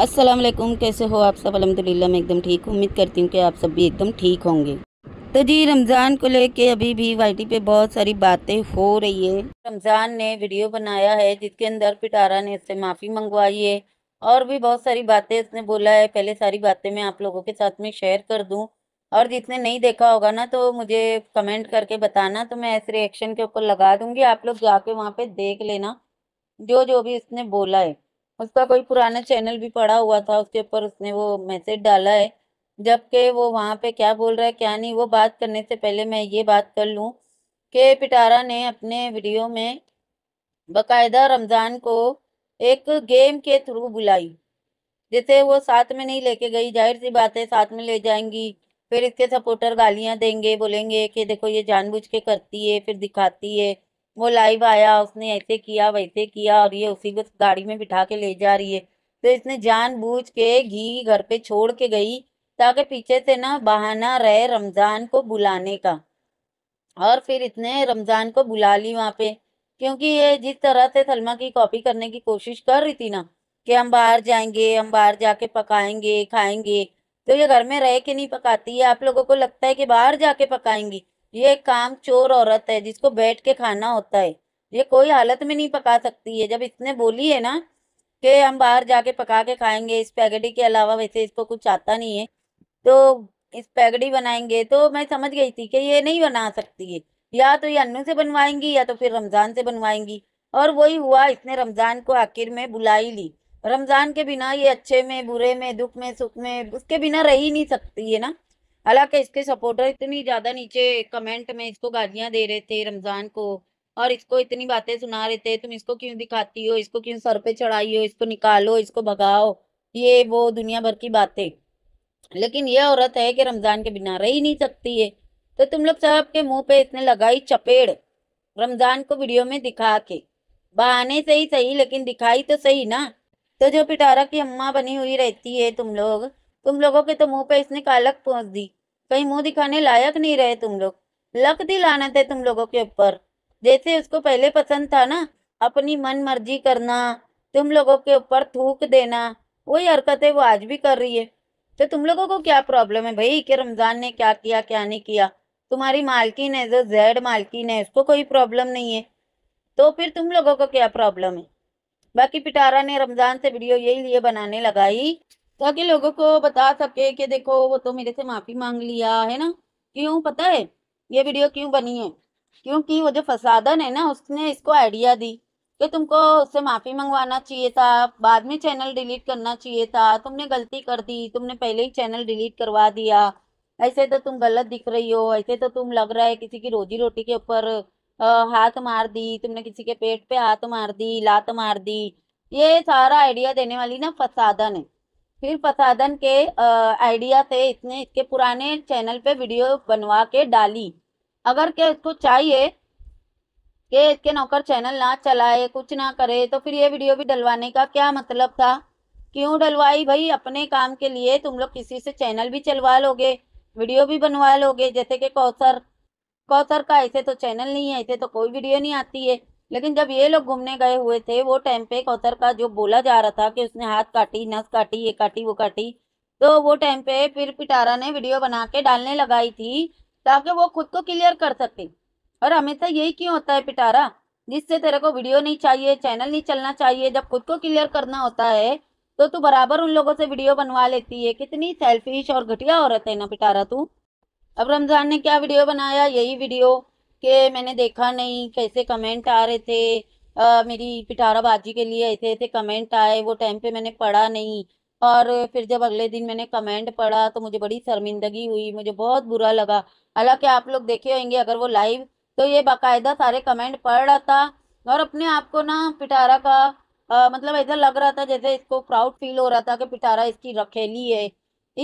अस्सलाम वालेकुम कैसे हो आप सब अलहमदिल्ला मैं एकदम ठीक हूँ उम्मीद करती हूँ कि आप सब भी एकदम ठीक होंगे तो जी रमज़ान को लेके अभी भी वाई पे बहुत सारी बातें हो रही है रमज़ान ने वीडियो बनाया है जिसके अंदर पिटारा ने इससे माफ़ी मंगवाई है और भी बहुत सारी बातें इसने बोला है पहले सारी बातें मैं आप लोगों के साथ में शेयर कर दूँ और जिसने नहीं देखा होगा ना तो मुझे कमेंट करके बताना तो मैं ऐसे रिएक्शन के ऊपर लगा दूँगी आप लोग जाके वहाँ पर देख लेना जो जो भी इसने बोला है उसका कोई पुराना चैनल भी पड़ा हुआ था उसके ऊपर उसने वो मैसेज डाला है जबकि वो वहाँ पे क्या बोल रहा है क्या नहीं वो बात करने से पहले मैं ये बात कर लूँ कि पिटारा ने अपने वीडियो में बाकायदा रमज़ान को एक गेम के थ्रू बुलाई जैसे वो साथ में नहीं लेके गई जाहिर सी बात है साथ में ले जाएंगी फिर इसके सपोर्टर गालियाँ देंगे बोलेंगे कि देखो ये जानबूझ के करती है फिर दिखाती है वो लाइव आया उसने ऐसे किया वैसे किया और ये उसी को गाड़ी में बिठा के ले जा रही है तो इसने जानबूझ के घी घर पे छोड़ के गई ताकि पीछे से ना बहाना रहे रमज़ान को बुलाने का और फिर इसने रमज़ान को बुला ली वहाँ पे क्योंकि ये जिस तरह से सलमा की कॉपी करने की कोशिश कर रही थी ना कि हम बाहर जाएंगे हम बाहर जाके पकाएंगे खाएंगे तो ये घर में रह के नहीं पकाती है आप लोगों को लगता है कि बाहर जाके पकाएंगी ये काम चोर औरत है जिसको बैठ के खाना होता है ये कोई हालत में नहीं पका सकती है जब इसने बोली है ना कि हम बाहर जाके पका के खाएंगे इस पैगडी के अलावा वैसे इसको कुछ आता नहीं है तो इस पैगडी बनाएंगे तो मैं समझ गई थी कि ये नहीं बना सकती है या तो ये अन्नू से बनवाएंगी या तो फिर रमज़ान से बनवाएंगी और वही हुआ इसने रमज़ान को आखिर में बुलाई ली रमज़ान के बिना ये अच्छे में बुरे में दुख में सुख में उसके बिना रह ही नहीं सकती है ना हालांकि इसके सपोर्टर इतनी ज़्यादा नीचे कमेंट में इसको गालियाँ दे रहे थे रमज़ान को और इसको इतनी बातें सुना रहे थे तुम इसको क्यों दिखाती हो इसको क्यों सर पे चढ़ाई हो इसको निकालो इसको भगाओ ये वो दुनिया भर की बातें लेकिन ये औरत है कि रमज़ान के बिना रह ही नहीं सकती है तो तुम लोग साहब के मुंह पे इतने लगाई चपेड़ रमज़ान को वीडियो में दिखा के बहाने से ही सही लेकिन दिखाई तो सही ना तो जो पिटारा की अम्मा बनी हुई रहती है तुम लोग तुम लोगों के तो मुंह पे इसने कालक पहुंच दी कहीं मुंह दिखाने लायक नहीं रहे तुम लोग लक दी लानत है तुम लोगों के ऊपर जैसे उसको पहले पसंद था ना अपनी मन मर्जी करना तुम लोगों के ऊपर थूक देना वही हरकत है वो आज भी कर रही है तो तुम लोगों को क्या प्रॉब्लम है भाई कि रमज़ान ने क्या किया क्या नहीं किया तुम्हारी मालकिन है जो जेड मालकिन है उसको कोई प्रॉब्लम नहीं है तो फिर तुम लोगों को क्या प्रॉब्लम है बाकी पिटारा ने रमज़ान से वीडियो यही लिए बनाने लगाई ताकि लोगों को बता सके कि देखो वो तो मेरे से माफ़ी मांग लिया है ना क्यों पता है ये वीडियो क्यों बनी है क्योंकि वो जो फसादन है ना उसने इसको आइडिया दी कि तुमको उससे माफ़ी मंगवाना चाहिए था बाद में चैनल डिलीट करना चाहिए था तुमने गलती कर दी तुमने पहले ही चैनल डिलीट करवा दिया ऐसे तो तुम गलत दिख रही हो ऐसे तो तुम लग रहा है किसी की रोजी रोटी के ऊपर हाथ मार दी तुमने किसी के पेट पे हाथ मार दी लात मार दी ये सारा आइडिया देने वाली ना फसादन है फिर प्रसादन के आइडिया से इसने इसके पुराने चैनल पे वीडियो बनवा के डाली अगर क्या इसको चाहिए कि इसके नौकर चैनल ना चलाए कुछ ना करे तो फिर ये वीडियो भी डलवाने का क्या मतलब था क्यों डलवाई भाई अपने काम के लिए तुम लोग किसी से चैनल भी चलवा लोगे वीडियो भी बनवा लोगे जैसे कि कौसर कौसर का ऐसे तो चैनल नहीं है ऐसे तो कोई वीडियो नहीं आती है लेकिन जब ये लोग घूमने गए हुए थे वो टाइम पे कौतर का जो बोला जा रहा था कि उसने हाथ काटी नस काटी ये काटी वो काटी तो वो टाइम पे फिर पिटारा ने वीडियो बना के डालने लगाई थी ताकि वो खुद को क्लियर कर सके और हमेशा यही क्यों होता है पिटारा जिससे तेरे को वीडियो नहीं चाहिए चैनल नहीं चलना चाहिए जब खुद को क्लियर करना होता है तो तू बराबर उन लोगों से वीडियो बनवा लेती है कितनी सेल्फिश और घटिया औरत है ना पिटारा तू अब रमजान ने क्या वीडियो बनाया यही वीडियो कि मैंने देखा नहीं कैसे कमेंट आ रहे थे आ, मेरी पिटाराबाजी के लिए ऐसे ऐसे कमेंट आए वो टाइम पे मैंने पढ़ा नहीं और फिर जब अगले दिन मैंने कमेंट पढ़ा तो मुझे बड़ी शर्मिंदगी हुई मुझे बहुत बुरा लगा हालांकि आप लोग देखे होंगे अगर वो लाइव तो ये बाकायदा सारे कमेंट पढ़ रहा था और अपने आप को ना पिटारा का आ, मतलब ऐसा लग रहा था जैसे इसको प्राउड फील हो रहा था कि पिटारा इसकी रखेली है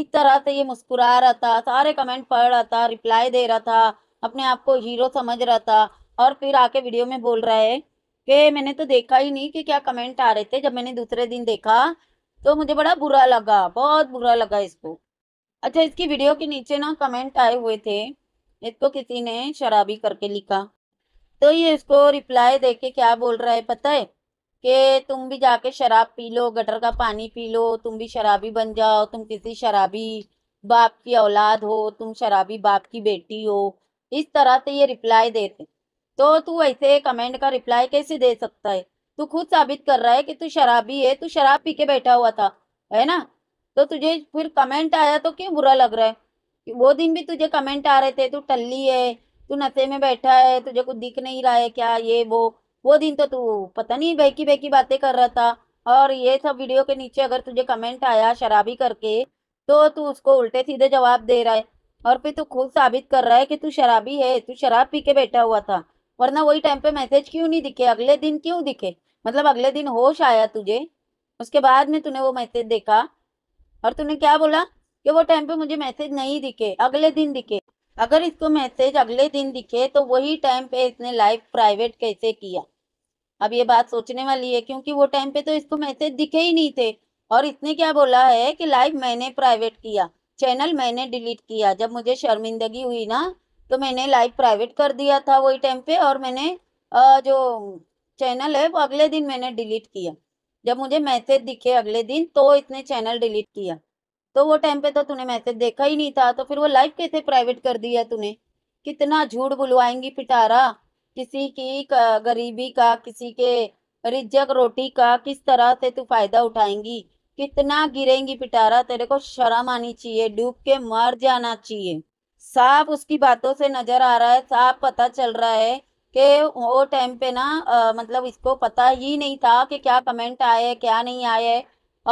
इस तरह से ये मुस्कुरा रहा था सारे कमेंट पढ़ रहा था रिप्लाई दे रहा था अपने आप को हीरो समझ रहा था और फिर आके वीडियो में बोल रहा है कि मैंने तो देखा ही नहीं कि क्या कमेंट आ रहे थे जब मैंने दूसरे दिन देखा तो मुझे बड़ा बुरा लगा बहुत बुरा लगा इसको अच्छा इसकी वीडियो के नीचे ना कमेंट आए हुए थे इसको किसी ने शराबी करके लिखा तो ये इसको रिप्लाई दे के क्या बोल रहा है पता है कि तुम भी जाके शराब पी लो गटर का पानी पी लो तुम भी शराबी बन जाओ तुम किसी शराबी बाप की औलाद हो तुम शराबी बाप की बेटी हो इस तरह से ये रिप्लाई देते तो तू ऐसे कमेंट का रिप्लाई कैसे दे सकता है तू खुद साबित कर रहा है कि तू शराबी है तू शराब पी के बैठा हुआ था है ना तो तुझे फिर कमेंट आया तो क्यों बुरा लग रहा है वो दिन भी तुझे कमेंट आ रहे थे तू टल्ली है तू नशे में बैठा है तुझे कुछ दिख नहीं रहा है क्या ये वो वो दिन तो तू पता नहीं बहकी बहकी बातें कर रहा था और ये सब वीडियो के नीचे अगर तुझे कमेंट आया शराबी करके तो तू उसको उल्टे सीधे जवाब दे रहा है और फिर तू खुद साबित कर रहा है कि तू शराबी है तू शराब पी के बैठा हुआ था वरना वही टाइम पे मैसेज क्यों नहीं दिखे अगले दिन क्यों दिखे मतलब अगले दिन होश आया तुझे उसके बाद में तूने वो मैसेज देखा और तूने क्या बोला कि वो टाइम पे मुझे मैसेज नहीं दिखे अगले दिन दिखे अगर इसको मैसेज अगले दिन दिखे तो वही टाइम पे इसने लाइव प्राइवेट कैसे किया अब ये बात सोचने वाली है क्योंकि वो टाइम पे तो इसको मैसेज दिखे ही नहीं थे और इसने क्या बोला है कि लाइव मैंने प्राइवेट किया चैनल मैंने डिलीट किया जब मुझे शर्मिंदगी हुई ना तो मैंने लाइव प्राइवेट कर दिया था वही टाइम पे और मैंने जो चैनल है वो अगले दिन मैंने डिलीट किया जब मुझे मैसेज दिखे अगले दिन तो इतने चैनल डिलीट किया तो वो टाइम पे तो तूने मैसेज देखा ही नहीं था तो फिर वो लाइव कैसे प्राइवेट कर दिया तूने कितना झूठ बुलवाएंगी पिटारा किसी की गरीबी का किसी के रिजक रोटी का किस तरह से तू फायदा उठाएंगी कितना गिरेंगी पिटारा तेरे को शर्म आनी चाहिए डूब के मर जाना चाहिए साफ उसकी बातों से नजर आ रहा है साफ पता चल रहा है कि वो टाइम पे ना आ, मतलब इसको पता ही नहीं था कि क्या कमेंट आए क्या नहीं आए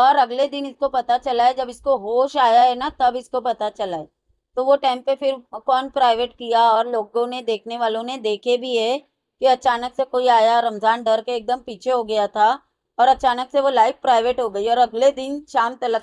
और अगले दिन इसको पता चला है जब इसको होश आया है ना तब इसको पता चला है तो वो टाइम पे फिर कौन प्राइवेट किया और लोगों ने देखने वालों ने देखे भी है कि अचानक से कोई आया रमज़ान डर के एकदम पीछे हो गया था और अचानक से वो लाइव प्राइवेट हो गई और अगले दिन शाम तक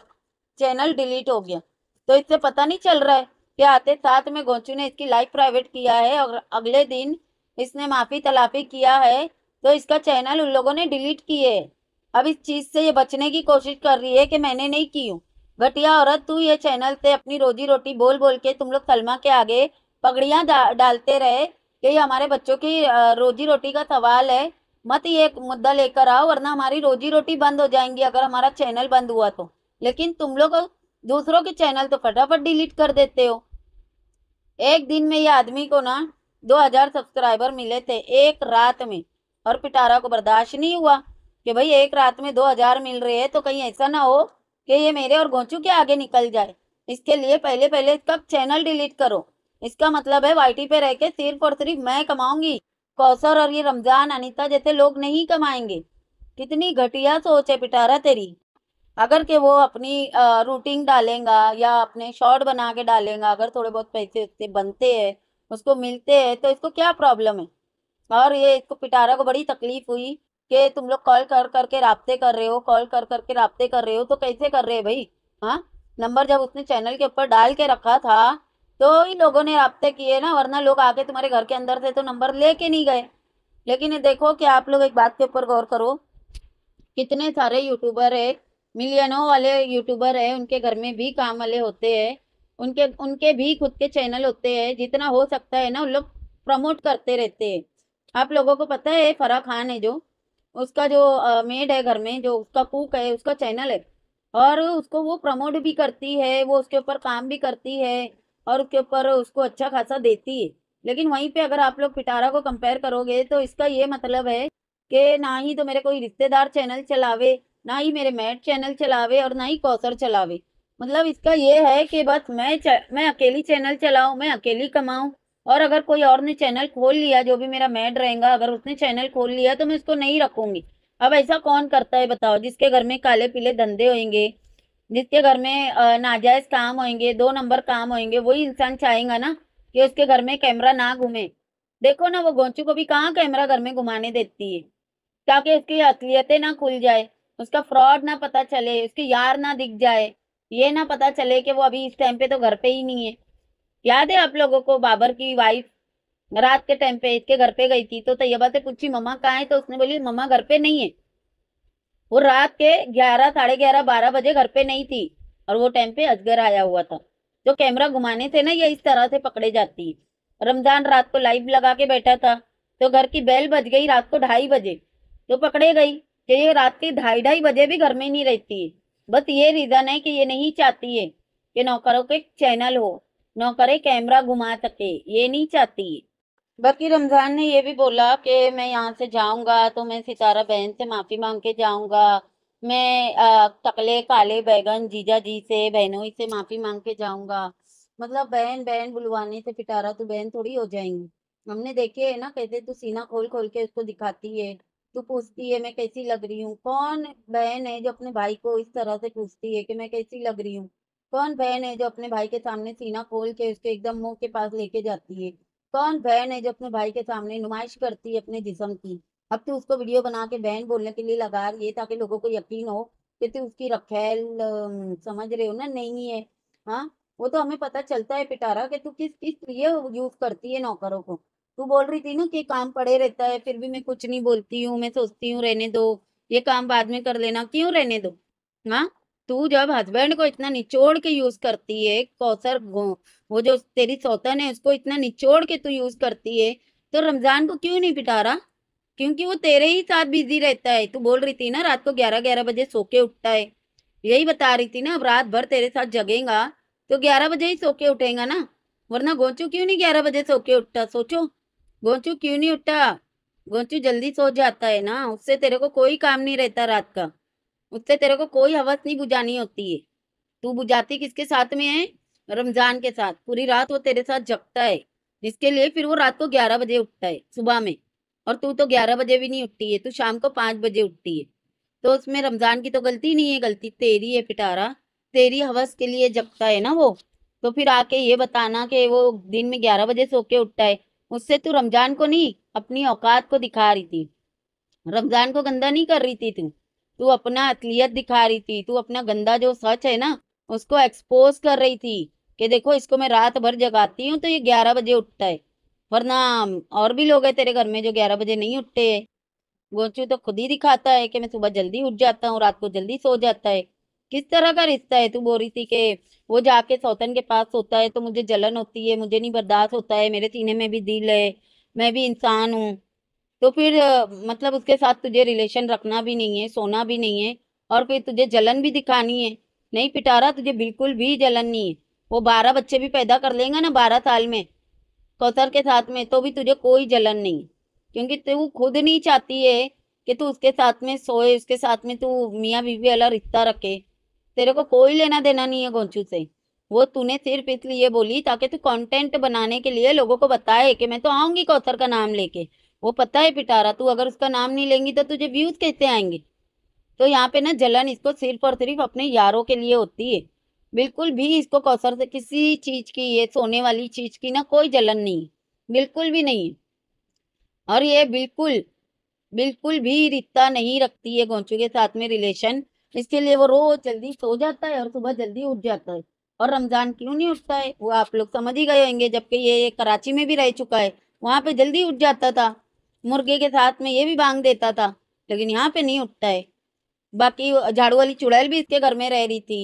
चैनल डिलीट हो गया तो इससे पता नहीं चल रहा है कि आते साथ में गोंचू ने इसकी लाइव प्राइवेट किया है और अगले दिन इसने माफी तलाफी किया है तो इसका चैनल उन लोगों ने डिलीट किए है अब इस चीज से ये बचने की कोशिश कर रही है कि मैंने नहीं की हूँ घटिया औरत तू ये चैनल से अपनी रोजी रोटी बोल बोल के तुम लोग सलमा के आगे पगड़ियाँ डालते रहे कि ये हमारे बच्चों की रोजी रोटी का सवाल है मत ये मुद्दा लेकर आओ वरना हमारी रोजी रोटी बंद हो जाएंगी अगर हमारा चैनल बंद हुआ तो लेकिन तुम लोग दूसरों के चैनल तो फटाफट डिलीट कर देते हो एक दिन में ये आदमी को ना 2000 सब्सक्राइबर मिले थे एक रात में और पिटारा को बर्दाश्त नहीं हुआ कि भाई एक रात में 2000 मिल रहे हैं तो कहीं ऐसा ना हो कि ये मेरे और गोचू के आगे निकल जाए इसके लिए पहले पहले इसका चैनल डिलीट करो इसका मतलब है टी पे रह के सिर्फ और सिर्फ मैं कमाऊंगी कौसर और ये रमजान अनिता जैसे लोग नहीं कमाएंगे कितनी घटिया सोच है पिटारा तेरी अगर के वो अपनी रूटीन डालेगा या अपने शॉर्ट बना के डालेगा अगर थोड़े बहुत पैसे उससे बनते हैं उसको मिलते हैं तो इसको क्या प्रॉब्लम है और ये इसको पिटारा को बड़ी तकलीफ हुई कि तुम लोग कॉल कर करके रबते कर रहे हो कॉल कर करके रबते कर रहे हो तो कैसे कर रहे हो भाई हाँ नंबर जब उसने चैनल के ऊपर डाल के रखा था तो ही लोगों ने रबते किए ना वरना लोग आके तुम्हारे घर के अंदर थे तो नंबर लेके नहीं गए लेकिन देखो कि आप लोग एक बात के ऊपर गौर करो कितने सारे यूट्यूबर है मिलियनों वाले यूट्यूबर है उनके घर में भी काम वाले होते हैं उनके उनके भी खुद के चैनल होते हैं जितना हो सकता है ना उन लोग प्रमोट करते रहते हैं आप लोगों को पता है फरा खान है जो उसका जो मेड है घर में जो उसका कुक है उसका चैनल है और उसको वो प्रमोट भी करती है वो उसके ऊपर काम भी करती है और उसके ऊपर उसको अच्छा खासा देती है लेकिन वहीं पे अगर आप लोग पिटारा को कंपेयर करोगे तो इसका ये मतलब है कि ना ही तो मेरे कोई रिश्तेदार चैनल चलावे ना ही मेरे मैट चैनल चलावे और ना ही कौसर चलावे मतलब इसका ये है कि बस मैं च, मैं अकेली चैनल चलाऊँ मैं अकेली कमाऊँ और अगर कोई और ने चैनल खोल लिया जो भी मेरा मैट रहेगा अगर उसने चैनल खोल लिया तो मैं उसको नहीं रखूँगी अब ऐसा कौन करता है बताओ जिसके घर में काले पीले धंधे होंगे जिसके घर में नाजायज काम होंगे दो नंबर काम होंगे वही इंसान चाहेगा ना कि उसके घर में कैमरा ना घूमे देखो ना वो गोंचू को भी कहाँ कैमरा घर में घुमाने देती है ताकि उसकी असलियतें ना खुल जाए उसका फ्रॉड ना पता चले उसके यार ना दिख जाए ये ना पता चले कि वो अभी इस टाइम पे तो घर पे ही नहीं है याद है आप लोगों को बाबर की वाइफ रात के टाइम पे इसके घर पे गई थी तो तैयबा से पूछी मम्मा कहाँ है तो उसने बोली मम्मा घर पे नहीं है वो रात के ग्यारह साढ़े ग्यारह बारह बजे घर पे नहीं थी और वो टाइम पे अजगर आया हुआ था जो कैमरा घुमाने थे ना ये इस तरह से पकड़े जाती है रमजान रात को लाइव लगा के बैठा था तो घर की बेल बज गई रात को ढाई बजे तो पकड़े गई कि ये रात के ढाई ढाई बजे भी घर में नहीं रहती है बस ये रीजन है कि ये नहीं चाहती है कि नौकरों के चैनल हो नौकरे कैमरा घुमा सके ये नहीं चाहती है बल्कि रमज़ान ने ये भी बोला कि मैं यहाँ से जाऊंगा तो मैं सितारा बहन से माफ़ी मांग के जाऊंगा मैं टकले काले बैगन जीजा जी से बहनोई से माफ़ी मांग के जाऊंगा मतलब बहन बहन बुलवाने से पिटारा तो बहन थोड़ी हो जाएंगी हमने देखे है ना कहते तू सीना खोल खोल के उसको दिखाती है तू पूछती है मैं कैसी लग रही हूँ कौन बहन है जो अपने भाई को इस तरह से पूछती है कि मैं कैसी लग रही हूँ कौन बहन है जो अपने भाई के सामने सीना खोल के उसके एकदम मुंह के पास लेके जाती है कौन बहन है जो अपने भाई के सामने नुमाइश करती है अपने जिसम की अब तू उसको वीडियो बना के बहन बोलने के लिए लगा रही है ताकि लोगों को यकीन हो कि तू उसकी रखेल समझ रहे हो ना नहीं है हाँ वो तो हमें पता चलता है पिटारा कि तू किस किस लिए यूज करती है नौकरों को तू बोल रही थी ना कि काम पड़े रहता है फिर भी मैं कुछ नहीं बोलती हूँ मैं सोचती हूँ रहने दो ये काम बाद में कर लेना क्यों रहने दो हाँ तू जब हस्बैंड को इतना निचोड़ के यूज करती है कौसर वो जो तेरी सौतन है उसको इतना निचोड़ के तू यूज करती है तो रमजान को क्यों नहीं पिटा रहा क्योंकि वो तेरे ही साथ बिजी रहता है तू बोल रही थी ना रात को ग्यारह ग्यारह बजे सो के उठता है यही बता रही थी ना अब रात भर तेरे साथ जगेगा तो ग्यारह बजे ही सो के उठेगा ना वरना गोंचू क्यों नहीं ग्यारह बजे सो के उठता सोचो गोंचू क्यों नहीं उठता गोंचू जल्दी सो जाता है ना उससे तेरे को कोई काम नहीं रहता रात का उससे तेरे को कोई हवस नहीं बुझानी होती है तू बुझाती किसके साथ में है रमजान के साथ पूरी रात वो तेरे साथ जगता है जिसके लिए फिर वो रात को ग्यारह बजे उठता है सुबह में और तू तो ग्यारह बजे भी नहीं उठती है तू शाम को पांच बजे उठती है तो उसमें रमजान की तो गलती नहीं है गलती तेरी है पिटारा तेरी हवस के लिए जगता है ना वो तो फिर आके ये बताना कि वो दिन में ग्यारह बजे सो के उठता है उससे तू रमजान को नहीं अपनी औकात को दिखा रही थी रमजान को गंदा नहीं कर रही थी तू तू अपना असलियत दिखा रही थी तू अपना गंदा जो सच है ना उसको एक्सपोज कर रही थी कि देखो इसको मैं रात भर जगाती हूँ तो ये ग्यारह बजे उठता है वरना और भी लोग हैं तेरे घर में जो ग्यारह बजे नहीं उठते है गोचू तो खुद ही दिखाता है कि मैं सुबह जल्दी उठ जाता हूँ रात को जल्दी सो जाता है किस तरह का रिश्ता है तू बोल रही थी कि वो जाके सौतन के पास होता है तो मुझे जलन होती है मुझे नहीं बर्दाश्त होता है मेरे सीने में भी दिल है मैं भी इंसान हूँ तो फिर मतलब उसके साथ तुझे रिलेशन रखना भी नहीं है सोना भी नहीं है और फिर तुझे जलन भी दिखानी है नहीं पिटारा तुझे बिल्कुल भी जलन नहीं है वो बारह बच्चे भी पैदा कर लेगा ना बारह साल में कौसर के साथ में तो भी तुझे कोई जलन नहीं क्योंकि तू खुद नहीं चाहती है कि तू उसके साथ में सोए उसके साथ में तू मियाँ बीवी वाला रिश्ता रखे तेरे को कोई लेना देना नहीं है गोंचू से वो तूने सिर्फ इसलिए बोली ताकि तू कंटेंट बनाने के लिए लोगों को बताए कि मैं तो आऊंगी कौसर का नाम लेके वो पता है पिटारा तू अगर उसका नाम नहीं लेंगी तो तुझे व्यूज कैसे आएंगे तो यहाँ पे ना जलन इसको सिर्फ और सिर्फ अपने यारों के लिए होती है बिल्कुल भी इसको कौसर से किसी चीज की ये सोने वाली चीज की ना कोई जलन नहीं बिल्कुल भी नहीं है और ये बिल्कुल बिल्कुल भी रिश्ता नहीं रखती है गोंचू के साथ में रिलेशन इसके लिए वो रोज जल्दी सो जाता है और सुबह जल्दी उठ जाता है और रमजान क्यों नहीं उठता है वो आप लोग समझ ही गए होंगे जबकि ये कराची में भी रह चुका है वहाँ पे जल्दी उठ जाता था मुर्गे के साथ में ये भी बांग देता था लेकिन यहाँ पे नहीं उठता है बाकी झाड़ू वाली चुड़ैल भी इसके घर में रह रही थी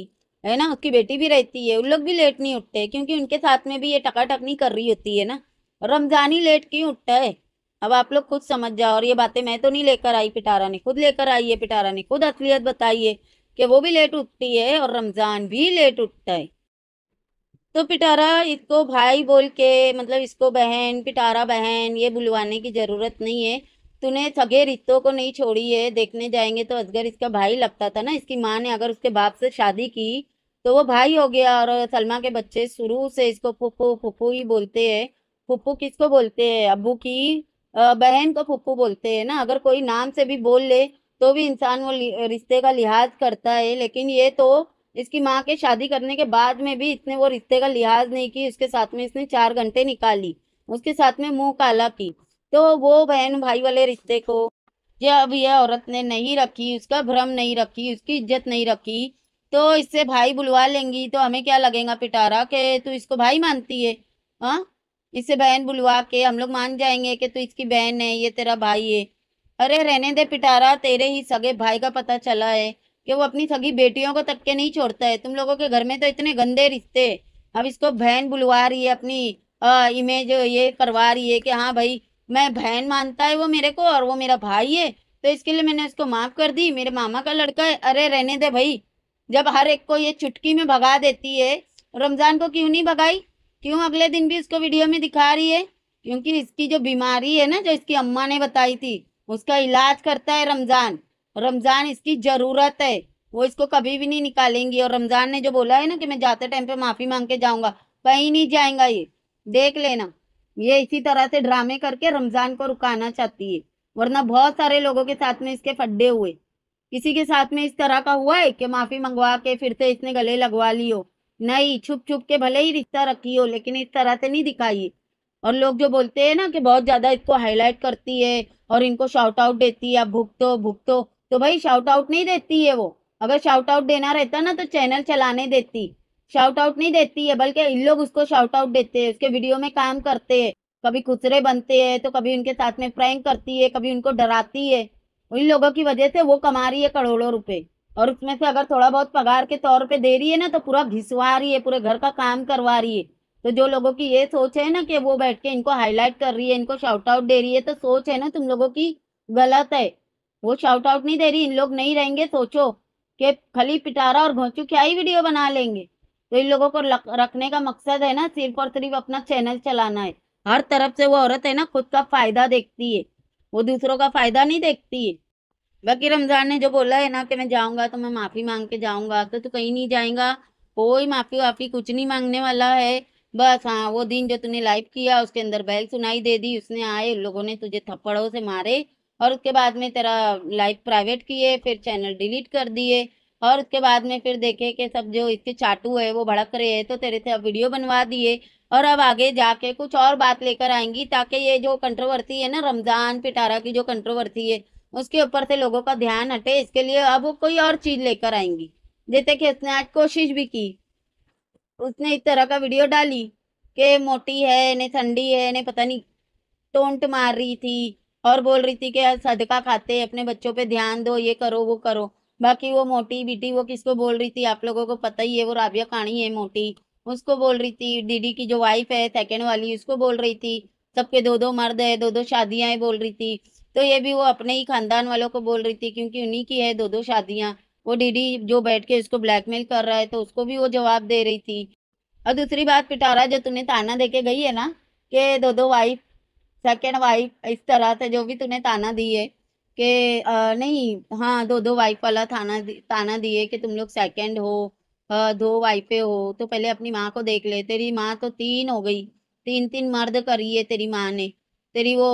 है ना उसकी बेटी भी रहती है उन लोग भी लेट नहीं उठते क्योंकि उनके साथ में भी ये टकाटक नहीं कर रही होती है ना रमजान ही लेट क्यों उठता है अब आप लोग खुद समझ जाओ और ये बातें मैं तो नहीं लेकर आई पिटारा ने खुद लेकर आई है पिटारा ने खुद असलियत बताई है कि वो भी लेट उठती है और रमज़ान भी लेट उठता है तो पिटारा इसको भाई बोल के मतलब इसको बहन पिटारा बहन ये बुलवाने की ज़रूरत नहीं है तूने सगे रिश्तों को नहीं छोड़ी है देखने जाएंगे तो असगर इसका भाई लगता था ना इसकी माँ ने अगर उसके बाप से शादी की तो वो भाई हो गया और सलमा के बच्चे शुरू से इसको फुप्पू फुप्पू ही बोलते हैं फुप्पू किसको बोलते हैं अबू की बहन को फुप्पू बोलते हैं ना अगर कोई नाम से भी बोल ले तो भी इंसान वो रिश्ते का लिहाज करता है लेकिन ये तो इसकी माँ के शादी करने के बाद में भी इसने वो रिश्ते का लिहाज नहीं की उसके साथ में इसने चार घंटे निकाली उसके साथ में मुंह काला की तो वो बहन भाई वाले रिश्ते को जब अब यह औरत ने नहीं रखी उसका भ्रम नहीं रखी उसकी इज्जत नहीं रखी तो इससे भाई बुलवा लेंगी तो हमें क्या लगेगा पिटारा के तू इसको भाई मानती है हाँ इससे बहन बुलवा के हम लोग मान जाएंगे कि तू इसकी बहन है ये तेरा भाई है अरे रहने दे पिटारा तेरे ही सगे भाई का पता चला है कि वो अपनी सगी बेटियों को तक के नहीं छोड़ता है तुम लोगों के घर में तो इतने गंदे रिश्ते अब इसको बहन बुलवा रही है अपनी आ, इमेज ये करवा रही है कि हाँ भाई मैं बहन मानता है वो मेरे को और वो मेरा भाई है तो इसके लिए मैंने उसको माफ़ कर दी मेरे मामा का लड़का है अरे रहने दे भाई जब हर एक को ये चुटकी में भगा देती है रमज़ान को क्यों नहीं भगाई क्यों अगले दिन भी इसको वीडियो में दिखा रही है क्योंकि इसकी जो बीमारी है ना जो इसकी अम्मा ने बताई थी उसका इलाज करता है रमज़ान रमज़ान इसकी ज़रूरत है वो इसको कभी भी नहीं निकालेंगी और रमज़ान ने जो बोला है ना कि मैं जाते टाइम पे माफ़ी मांग के जाऊंगा कहीं नहीं जाएगा ये देख लेना ये इसी तरह से ड्रामे करके रमज़ान को रुकाना चाहती है वरना बहुत सारे लोगों के साथ में इसके फड्डे हुए किसी के साथ में इस तरह का हुआ है कि माफ़ी मंगवा के फिर से इसने गले लगवा लियो हो नहीं छुप छुप के भले ही रिश्ता रखी हो लेकिन इस तरह से नहीं दिखाई और लोग जो बोलते हैं ना कि बहुत ज़्यादा इसको हाईलाइट करती है और इनको शॉर्ट आउट देती है भुगतो भुगतो तो भाई शाउट आउट नहीं देती है वो अगर शाउट आउट देना रहता ना तो चैनल चलाने देती शाउट आउट नहीं देती है बल्कि इन लोग उसको शाउट आउट देते हैं उसके वीडियो में काम करते हैं कभी खुचरे बनते हैं तो कभी उनके साथ में प्रैंक करती है कभी उनको डराती है उन लोगों की वजह से वो कमा रही है करोड़ों रुपए और उसमें से अगर थोड़ा बहुत पगार के तौर पे दे रही है ना तो पूरा घिसवा रही है पूरे घर का काम करवा रही है तो जो लोगों की ये सोच है ना कि वो बैठ के इनको हाईलाइट कर रही है इनको शाउट आउट दे रही है तो सोच है ना तुम लोगों की गलत है वो शाउट आउट नहीं दे रही इन लोग नहीं रहेंगे सोचो कि खली पिटारा और घोंचू क्या ही वीडियो बना लेंगे तो इन लोगों को रखने का मकसद है ना सिर्फ और सिर्फ अपना चैनल चलाना है हर तरफ से वो औरत है ना खुद का फायदा देखती है वो दूसरों का फायदा नहीं देखती है बाकी रमजान ने जो बोला है ना कि मैं जाऊंगा तो मैं माफी मांग के जाऊंगा तो तू कहीं नहीं जाएगा कोई माफी वाफी कुछ नहीं मांगने वाला है बस हाँ वो दिन जो तूने लाइव किया उसके अंदर बैल सुनाई दे दी उसने आए उन लोगों ने तुझे थप्पड़ों से मारे और उसके बाद में तेरा लाइव प्राइवेट किए फिर चैनल डिलीट कर दिए और उसके बाद में फिर देखे कि सब जो इसके चाटू है वो भड़क रहे हैं तो तेरे से अब वीडियो बनवा दिए और अब आगे जाके कुछ और बात लेकर आएंगी ताकि ये जो कंट्रोवर्सी है ना रमज़ान पिटारा की जो कंट्रोवर्सी है उसके ऊपर से लोगों का ध्यान हटे इसके लिए अब वो कोई और चीज़ लेकर आएंगी जैसे कि उसने आज कोशिश भी की उसने इस तरह का वीडियो डाली कि मोटी है इन्हें ठंडी है इन्हें पता नहीं टोंट मार रही थी और बोल रही थी कि सदका खाते अपने बच्चों पे ध्यान दो ये करो वो करो बाकी वो मोटी बीटी वो किसको बोल रही थी आप लोगों को पता ही है वो राबिया कहानी है मोटी उसको बोल रही थी दीदी की जो वाइफ है सेकेंड वाली उसको बोल रही थी सबके दो दो मर्द है दो दो शादियां बोल रही थी तो ये भी वो अपने ही खानदान वालों को बोल रही थी क्योंकि उन्हीं की है दो दो शादियां वो डीडी जो बैठ के उसको ब्लैकमेल कर रहा है तो उसको भी वो जवाब दे रही थी और दूसरी बात पिटारा जो तूने ताना देके गई है ना कि दो दो वाइफ सेकेंड वाइफ इस तरह से जो भी तूने ताना दिए कि नहीं हाँ दो दो वाइफ वाला थाना ताना दिए कि तुम लोग सेकेंड हो दो वाइफे हो तो पहले अपनी माँ को देख ले तेरी माँ तो तीन हो गई तीन तीन मर्द करी है तेरी माँ ने तेरी वो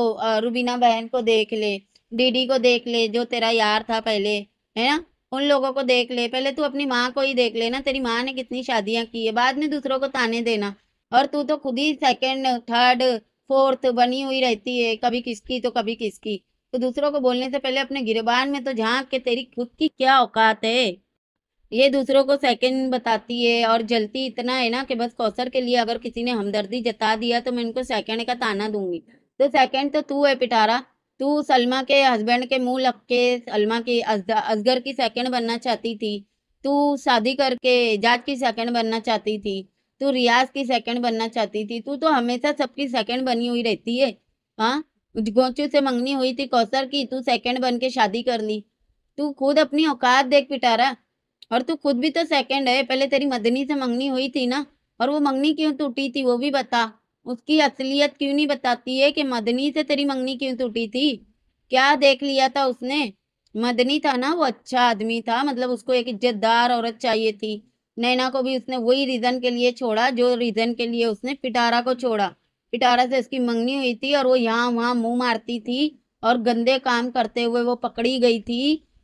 रुबीना बहन को देख ले डीडी को देख ले जो तेरा यार था पहले है ना उन लोगों को देख ले पहले तू अपनी माँ को ही देख लेना तेरी माँ ने कितनी शादियां की है बाद में दूसरों को ताने देना और तू तो खुद ही सेकेंड थर्ड फोर्थ बनी हुई रहती है कभी किसकी तो कभी किसकी तो दूसरों को बोलने से पहले अपने गिरबान में तो झांक के तेरी खुद की क्या औकात है ये दूसरों को सेकंड बताती है और जलती इतना है ना कि बस कौसर के लिए अगर किसी ने हमदर्दी जता दिया तो मैं इनको सेकंड का ताना दूंगी तो सेकंड तो तू है पिटारा तू सलमा के हस्बैंड के मुंह लग के सलमा की असगर की सेकंड बनना चाहती थी तू शादी करके जाट की सेकंड बनना चाहती थी तू रियाज की सेकंड बनना चाहती थी तू तो हमेशा सबकी सेकंड बनी हुई रहती है हाँ गोचू से मंगनी हुई थी कौसर की तू सेकंड बन के शादी कर ली तू खुद अपनी औकात देख पिटारा और तू खुद भी तो सेकंड है पहले तेरी मदनी से मंगनी हुई थी ना और वो मंगनी क्यों टूटी थी वो भी बता उसकी असलियत क्यों नहीं बताती है कि मदनी से तेरी मंगनी क्यों टूटी थी क्या देख लिया था उसने मदनी था ना वो अच्छा आदमी था मतलब उसको एक इज्जतदार औरत चाहिए थी नैना को भी उसने वही रीज़न के लिए छोड़ा जो रीज़न के लिए उसने पिटारा को छोड़ा पिटारा से उसकी मंगनी हुई थी और वो यहाँ वहाँ मुंह मारती थी और गंदे काम करते हुए वो पकड़ी गई थी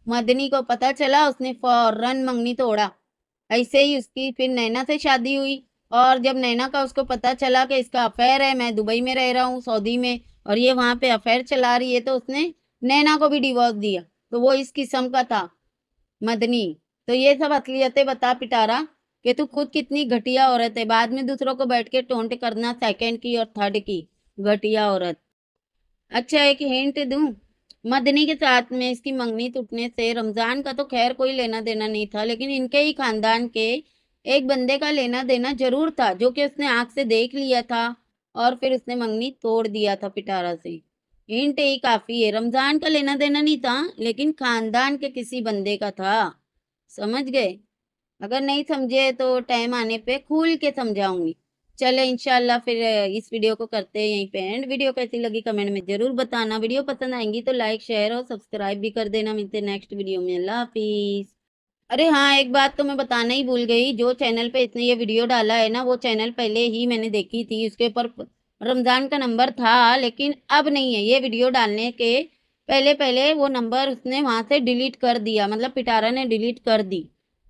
मदनी को पता चला उसने फौरन मंगनी तोड़ा ऐसे ही उसकी फिर नैना से शादी हुई और जब नैना का उसको पता चला कि इसका अफेयर है मैं दुबई में रह रहा हूँ सऊदी में और ये वहाँ पे अफेयर चला रही है तो उसने नैना को भी डिवोर्स दिया तो वो इस किस्म का था मदनी तो ये सब असलियतें बता पिटारा कि तू खुद कितनी घटिया औरत है बाद में दूसरों को बैठ के टोंट करना सेकंड की और थर्ड की घटिया औरत अच्छा एक हिंट दूं मदनी के साथ में इसकी मंगनी टूटने से रमज़ान का तो खैर कोई लेना देना नहीं था लेकिन इनके ही खानदान के एक बंदे का लेना देना जरूर था जो कि उसने आँख से देख लिया था और फिर उसने मंगनी तोड़ दिया था पिटारा से हिंट ही काफ़ी है रमज़ान का लेना देना नहीं था लेकिन खानदान के किसी बंदे का था समझ गए अगर नहीं समझे तो टाइम आने पे खुल के समझाऊंगी चले इनशाला फिर इस वीडियो को करते हैं यहीं पे एंड वीडियो कैसी लगी कमेंट में ज़रूर बताना वीडियो पसंद आएंगी तो लाइक शेयर और सब्सक्राइब भी कर देना मिलते नेक्स्ट वीडियो में अल्लाह हाफिज़ अरे हाँ एक बात तो मैं बताना ही भूल गई जो चैनल पे इसने ये वीडियो डाला है ना वो चैनल पहले ही मैंने देखी थी उसके ऊपर रमज़ान का नंबर था लेकिन अब नहीं है ये वीडियो डालने के पहले पहले वो नंबर उसने वहाँ से डिलीट कर दिया मतलब पिटारा ने डिलीट कर दी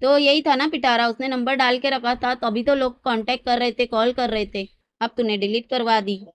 तो यही था ना पिटारा उसने नंबर डाल के रखा था तभी तो, तो लोग कांटेक्ट कर रहे थे कॉल कर रहे थे अब तूने डिलीट करवा दी